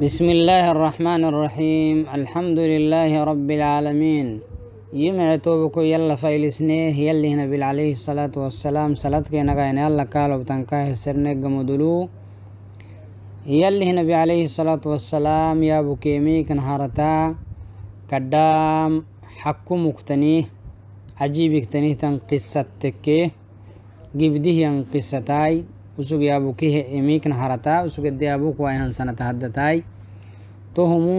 بسم الله الرحمن الرحيم الحمد لله رب العالمين يمع توبكو يلا فايلسنيه يلي نبي عليه الصلاة والسلام صلاتك نغاين يلا كالو بتنكاه السرنق مدلو يلي نبي عليه الصلاة والسلام يا أبو كيمي كنهارتا قدام حكو مكتنيه عجيب اكتنيه تنقصتك ديه ينقصتاي usug yaabuki imiikna harata usugede yaabuk waa hansanata haddataay tohumu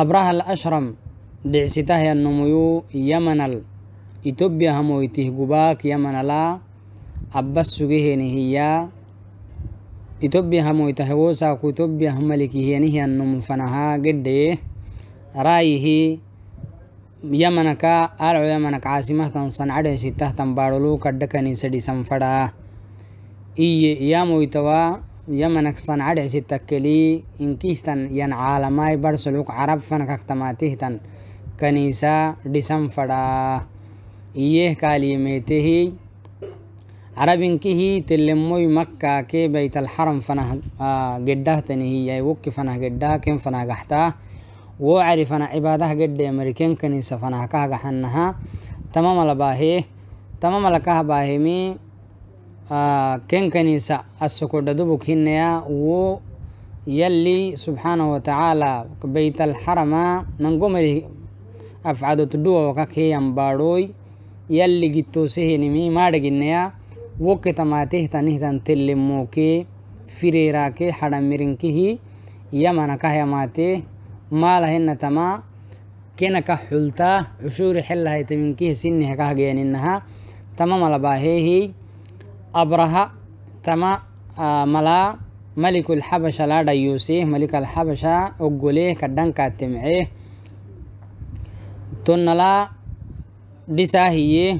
abrahal ashram dhicsitahyanumuyu yamanal itobiya hamoytih gubaak yamanala abbas sugehenihiya itobiya hamoyta hewosaaku itobiya hamaliki fanahaa gedheye raayihi yamanaka alco yamanak caasimahtan sancadhesitahtan baadholuu kadhakani sadhisan fadhaa iye yamoytawa yamanaksan cadhicsitakkelii inkistan yan caalamai barsuluk carab fanakaktamatihtan kaniisa dhisan fadhaa iyeh kaaliyemetehi carabinkihi telemoy makkaake baitalxaram fanah gedhahtanihi yai wukki fanah gedhaa ken fanah gaxtaa wo cari fanah cibaadah gedheemari ken kaniisa fanah kahagaxanaha tamamalabaahe tamamalakah baahemi كنكنيسة السكودة دبك هنيا و يلي سبحانه وتعالى بيت الحرم من قمري أفعاد تدوى وكاكي ينباروي يلي جتو سهنمي مارجنيا وقت ما تهتنه تنتلموكي فريراكي حرمرنكي يمنا كهيماتي ما لهن تما كنك حلتا عشور حلها يتمنكي سنها كهجين إنها تمام لباهيه أبرهة تما آه، ملا ملك الحبشة لا ديوسيه ملك الحبشة أقوليه كدن كاتمعيه تنلا دساهيه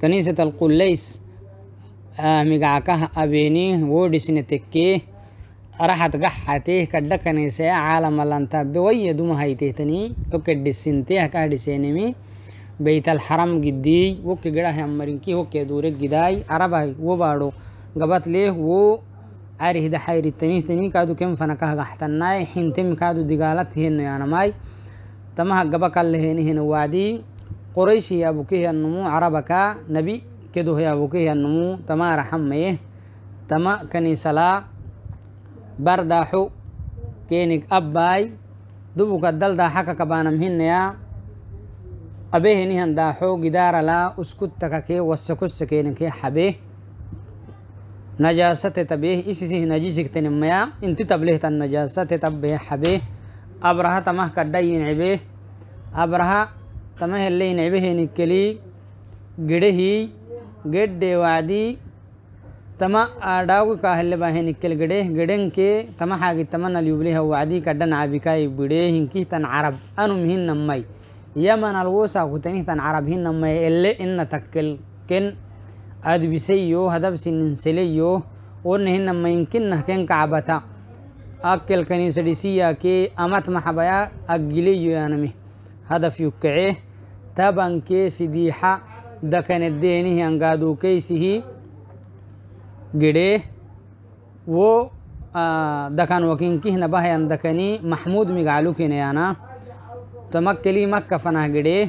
كنيسة القليس آه، مقعكه أبيني ودسن تكيه رحت قحته كدن كنيسة عالم لانتا بوي دوم هايته تني تكدسنتيه كادسينمي بيت الحرم جدي وك جرا هي أمريكي وك دور جداي عربي وبارو قبط ليه و أريه ده حير التنيه تنيه كادو كم فنكه قحتناي حنتم كادو دغالات هن انا ماي تمها قبك اللي هني هن وادي قريش يا بوكيه النمو عربك نبي كدو هي بوكيه النمو تما رحمه تما كنيسلا برداحو كينك أباي دبوك الدل دا حكا كبانم هن abeheni handa xoog idaara laa usku takakee wasakosakenakee xabee najaasate tabee isisi najisiktenimayaa inti tablehtan najaasate tabbee xabee abraha tamah kaddhayinibee abraha tamahelehinibehenikelii gedhehii gedhee wacdii tama adhaawi kaahelebaahenikel gedheh gedhenkee tama xaagi tamanal yubliha wacdii kadhan cabikaay bidhee hinkihtan carab anum hinnamay يمن الوسا كتنيه تن عربهن ما إلا إن تكل كن أدبسيو هدبس ننسليو ونهن ما يمكن كن كعبتا أكل كنيسة ديسيا كي أمت محبايا أجليو يانمي هدف يكعيه تبن كي سديحة دكن الدينه أنقادو كيسه جده वो दकान वकीन की नबा है अंदकनी महमूद मिगालू की नयाना تمكلي مكة فناغدي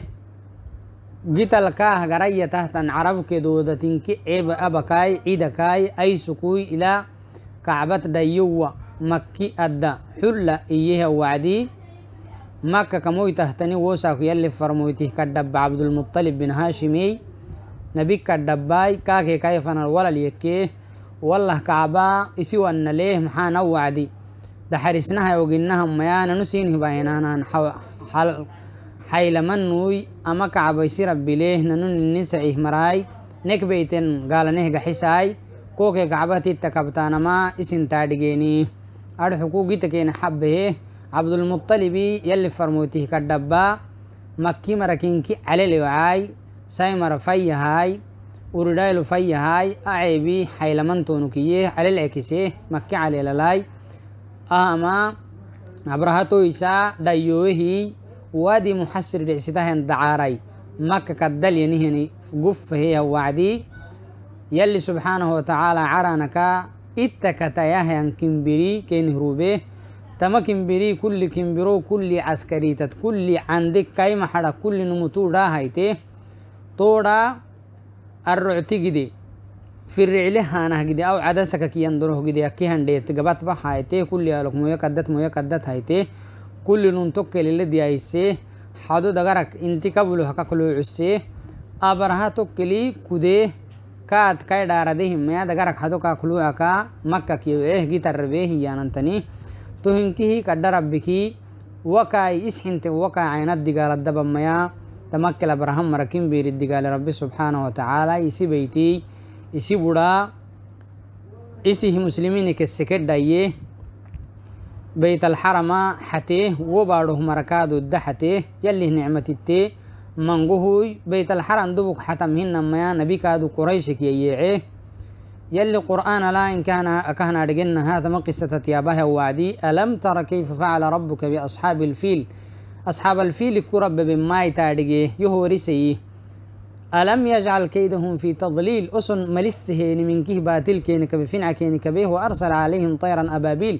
قتل كاه غرية تحتن عرب كدودة تنكي عيب أبكاي عيدكاي أي سكوي إلى كعبة ديوة مكي أدى حلة إيها وعدي مكة كموي تهتني وساك يلي فرمويته كدب عبد المطلب بن هاشمي نبي كدباي كاكي كيفنا الولا ليكيه والله كعبا إسوى ليه محانا وعدي naxariisnaha oginaha mayaananu siinhiba inaanaan haylamanui ama kacabaysi rabbileeh nanu ninisacih maraay nekbeyten gaalaneh gaxisaay koke kacbatitta kabtaanama isintaadhigeeni ar xukuugitaken xabehe cabdulmuطalibi yalli farmootih kadhabba makki marakinki calelewacaay say mara fayyahaay uridhaylu fayyahaay aceebi haylamantonu kiyyeh calelcekiseh makki calelalaay ama abrahatoysa dayohi wadi muxasir dhicsitahan dacaaray maka kadalyanihini guffaheya wacdi yalli subxaanahu watacaala caranaka ittakatayahyan kimbiri kenihrube tama kimbiri kulli kimbiro kulli askariitad kulli candik kaymaxadha kulli numutuudhaa hayte toodha arructigide फिर्रिलेहानह गिदे आव आदसक कियंदुरह गिदे किहंडेत गबत बहायते कुल यालोक मोय कद्दत मोय कद्दत हायते कुल नुन तोक्के लेले दियाइसे हादो दगरक इंति कबुल हक कुलु उसे अबरहा तोक्केली कुदे कात काय डारदे हिमया दगरक हादो का कुलु आका मक्का किवे गितरवे हियानंतनी तो हिंकी ही कड्डर अब्बिकी وكاي إسحنت وكاي عينات دقال الدبا ميا تمكل أبراهام مركين بير الدقال ربي سبحانه وتعالى يسي بيتي इसी बूढ़ा इसी ही मुस्लिमीन के सिकेट डाइए بيت الحرم حتيه وباره مركاد الد حتيه يلي نعمة التي منقوه بيت الحرم دبك حتمهن ما نبي كادو قريشك ييعيه يلي قرآن لا إن كان أكهنا رجلنا هذا ما قصة تيابها وعدي ألم ترى كيف فعل ربك بأصحاب الفيل أصحاب الفيل كرب بما تارجيه يهو سيه ألم يجعل كيدهم في تضليل أسن ملسهين من كه باتل كين كبه فنع كين كبه وأرسل عليهم طيرا أبابيل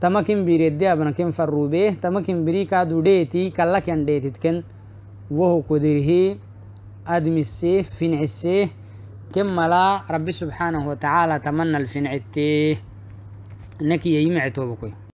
تمكن بيردي أبنا كين فروا به تمكن بريكا دوديتي كلا ديتي تكن وهو قدره أدم السيه فنع السيه كم لا ربي سبحانه وتعالى تمنى الفنع التيه نكي يمعتو بكوي